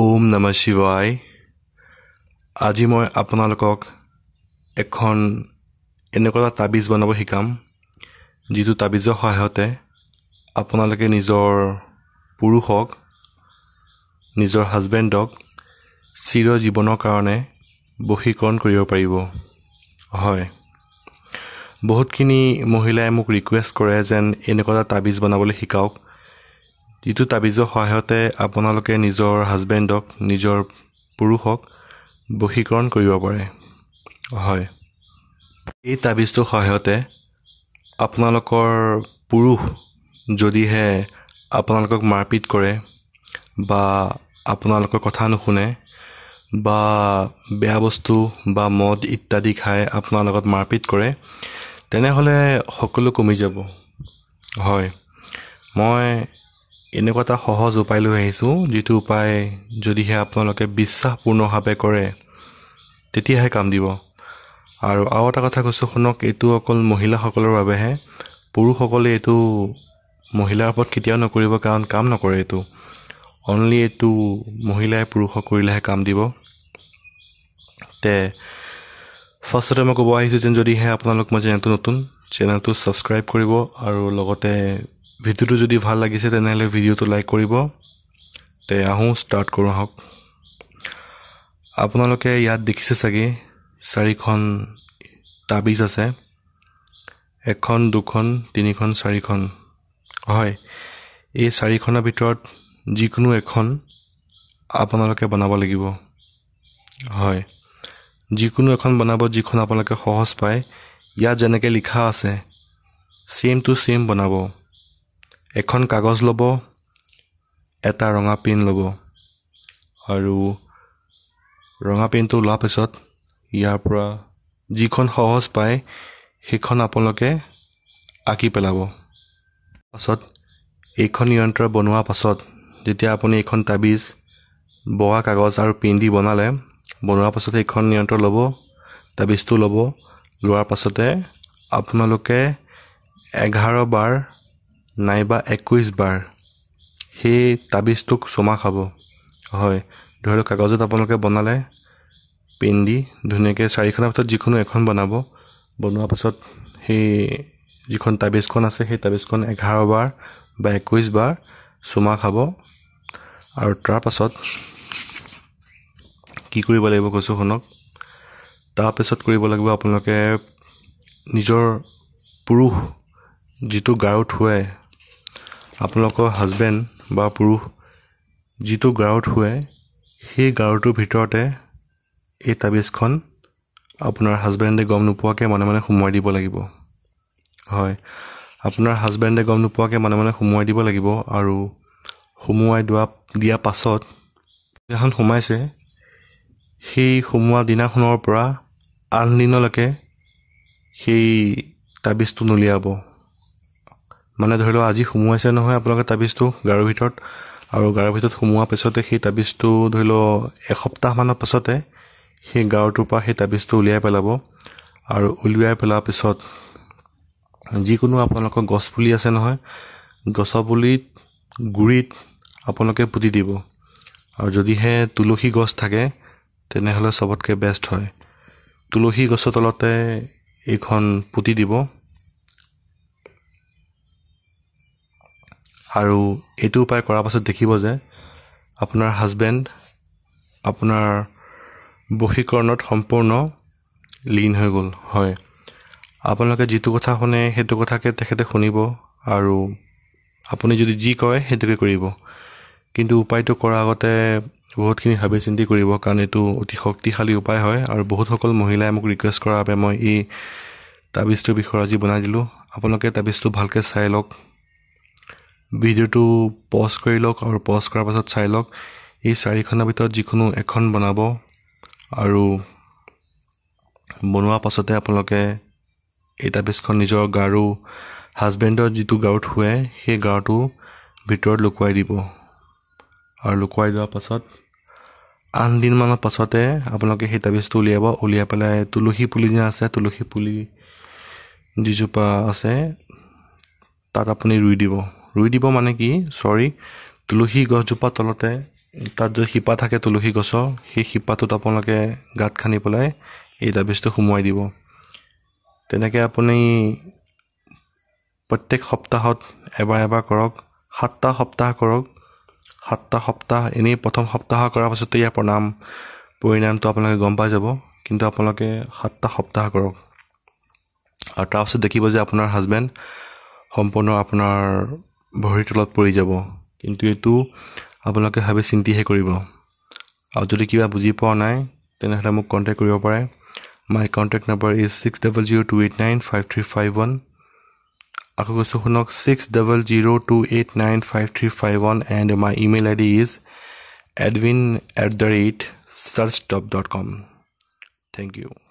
ওম নমা শিৱাই আজি মই আপোনালোকক এখন এনেকুৱা এটা তাবিজ বনাব শিকাম যিটো তাবিজৰ সহায়তে আপোনালোকে নিজৰ পুৰুষক নিজৰ হাজবেণ্ডক চিৰজীৱনৰ কাৰণে বশীকৰণ কৰিব পাৰিব হয় বহুতখিনি মহিলাই মোক ৰিকুৱেষ্ট কৰে যেন এনেকুৱা এটা তাবিজ বনাবলৈ শিকাওক যিটো তাবিজৰ সহায়তে আপোনালোকে নিজৰ হাজবেণ্ডক নিজৰ পুৰুষক বশীকৰণ কৰিব পাৰে হয় এই তাবিজটোৰ সহায়তে আপোনালোকৰ পুৰুষ যদিহে আপোনালোকক মাৰপিট কৰে বা আপোনালোকৰ কথা নুশুনে বা বেয়া বস্তু বা মদ ইত্যাদি খাই আপোনাৰ লগত মাৰপিট কৰে তেনেহ'লে সকলো কমি যাব হয় মই এনেকুৱা এটা সহজ উপায় লৈ আহিছোঁ যিটো উপায় যদিহে আপোনালোকে বিশ্বাসপূৰ্ণভাৱে কৰে তেতিয়াহে কাম দিব আৰু আৰু এটা কথা কৈছোঁ শুনক এইটো অকল মহিলাসকলৰ বাবেহে পুৰুষসকলে এইটো মহিলাৰ ওপৰত কেতিয়াও নকৰিব কাৰণ কাম নকৰে এইটো অনলি এইটো মহিলাই পুৰুষক কৰিলেহে কাম দিব তে ফাৰ্ষ্টতে মই ক'ব আহিছোঁ যেন যদিহে আপোনালোক মই চেনেলটো নতুন চেনেলটো ছাবস্ক্ৰাইব কৰিব আৰু লগতে ভিডিঅ'টো যদি ভাল লাগিছে তেনেহ'লে ভিডিঅ'টো লাইক কৰিব তে আহোঁ ষ্টাৰ্ট কৰোঁ আহক আপোনালোকে ইয়াত দেখিছে চাগে চাৰিখন তাবিজ আছে এখন দুখন তিনিখন চাৰিখন হয় এই চাৰিখনৰ ভিতৰত যিকোনো এখন আপোনালোকে বনাব লাগিব হয় যিকোনো এখন বনাব যিখন আপোনালোকে সহজ পায় ইয়াত যেনেকৈ লিখা আছে ছেইম টু ছেইম বনাব এখন কাগজ ল'ব এটা ৰঙা পিন ল'ব আৰু ৰঙা পিনটো লোৱাৰ পিছত ইয়াৰ পৰা যিখন সহজ পায় সেইখন আপোনালোকে আঁকি পেলাব পাছত এইখন নিয়ন্ত্ৰণ বনোৱাৰ পাছত যেতিয়া আপুনি এইখন তাবিজ বগা কাগজ আৰু পিন দি বনালে বনোৱাৰ পাছত সেইখন নিয়ন্ত্ৰণ ল'ব তাবিজটো ল'ব লোৱাৰ পাছতে আপোনালোকে এঘাৰ বাৰ নাইবা একৈছ বাৰ সেই তাবিজটোক চুমা খাব হয় ধৰি লওক কাগজত আপোনালোকে বনালে পেন দি ধুনীয়াকৈ চাৰিখনৰ পাছত যিকোনো এখন বনাব বনোৱাৰ পাছত সেই যিখন তাবিজখন আছে সেই তাবিজখন এঘাৰ বাৰ বা একৈছ বাৰ চুমা খাব আৰু তাৰপাছত কি কৰিব লাগিব কৈছোঁ শুনক তাৰপিছত কৰিব লাগিব আপোনালোকে নিজৰ পুৰুষ যিটো গাৰু থুৱায় আপোনালোকৰ হাজবেণ্ড বা পুৰুষ যিটো গাঁৱত শুৱে সেই গাঁৱটোৰ ভিতৰতে এই তাবিজখন আপোনাৰ হাজবেণ্ডে গম নোপোৱাকৈ মনে মনে সোমোৱাই দিব লাগিব হয় আপোনাৰ হাজবেণ্ডে গম নোপোৱাকৈ মনে মনে সোমোৱাই দিব লাগিব আৰু সোমোৱাই দিয়া দিয়া পাছত যিদিনাখন সোমাইছে সেই সোমোৱা দিনাখনৰ পৰা আনদিনলৈকে সেই তাবিজটো নুলিয়াব মানে ধৰি লওক আজি সোমোৱাইছে নহয় আপোনালোকে তাবিজটো গাৰোৰ ভিতৰত আৰু গাৰোৰ ভিতৰত সোমোৱাৰ পিছতে সেই তাবিজটো ধৰি লওক এসপ্তাহমানৰ পাছতে সেই গাৰোটোৰ পৰা সেই তাবিজটো উলিয়াই পেলাব আৰু উলিয়াই পেলোৱাৰ পিছত যিকোনো আপোনালোকৰ গছ পুলি আছে নহয় গছৰ পুলিত গুৰিত আপোনালোকে পুতি দিব আৰু যদিহে তুলসী গছ থাকে তেনেহ'লে চবতকৈ বেষ্ট হয় তুলসী গছৰ তলতে এইখন পুতি দিব আৰু এইটো উপায় কৰাৰ পাছত দেখিব যে আপোনাৰ হাজবেণ্ড আপোনাৰ বশীকৰণত সম্পূৰ্ণ লীন হৈ গ'ল হয় আপোনালোকে যিটো কথা শুনে সেইটো কথাকে তেখেতে শুনিব আৰু আপুনি যদি যি কয় সেইটোকে কৰিব কিন্তু উপায়টো কৰাৰ আগতে বহুতখিনি ভাবি চিন্তি কৰিব কাৰণ এইটো অতি শক্তিশালী উপায় হয় আৰু বহুতসকল মহিলাই মোক ৰিকুৱেষ্ট কৰাৰ বাবে মই এই তাবিজটোৰ বিষয়ে আজি বনাই দিলোঁ আপোনালোকে তাবিজটো ভালকৈ চাই লওক ভিডিঅ'টো পজ কৰি লওক আৰু পজ কৰাৰ পাছত চাই লওক এই চাৰিখনৰ ভিতৰত যিকোনো এখন বনাব আৰু বনোৱাৰ পাছতে আপোনালোকে এই টাবিজখন নিজৰ গাৰু হাজবেণ্ডৰ যিটো গাৰু থুৱে সেই গাৰুটো ভিতৰত লুকুৱাই দিব আৰু লুকুৱাই যোৱাৰ পাছত আঠদিনমানৰ পাছতে আপোনালোকে সেই টাবিজটো উলিয়াব উলিয়াই পেলাই তুলসী পুলি যে আছে তুলসী পুলি যিজোপা আছে তাত আপুনি ৰুই দিব ৰুই দিব মানে কি চৰি তুলসী গছজোপা তলতে তাত যদি শিপা থাকে তুলসী গছৰ সেই শিপাটোত আপোনালোকে গাঁত খান্দি পেলাই এই ডাবেজটো সোমোৱাই দিব তেনেকৈ আপুনি প্ৰত্যেক সপ্তাহত এবাৰ এবাৰ কৰক সাতটা সপ্তাহ কৰক সাতটা সপ্তাহ এনেই প্ৰথম সপ্তাহ কৰাৰ পাছতে ইয়াৰ প্ৰণাম পৰিণামটো আপোনালোকে গম পাই যাব কিন্তু আপোনালোকে সাতটা সপ্তাহ কৰক আৰু তাৰপাছত দেখিব যে আপোনাৰ হাজবেণ্ড সম্পূৰ্ণ আপোনাৰ ভৰিৰ তলত পৰি যাব কিন্তু এইটো আপোনালোকে ভাবি চিন্তিহে কৰিব আৰু যদি কিবা বুজি পোৱা নাই তেনেহ'লে মোক কণ্টেক্ট কৰিব পাৰে my contact number is six double zero' two eight nine five three five one আকৌ কৈছোঁ শুনক six double zero' two eight nine five three five one and my email I D is Edwin at the rate church top dot com thank U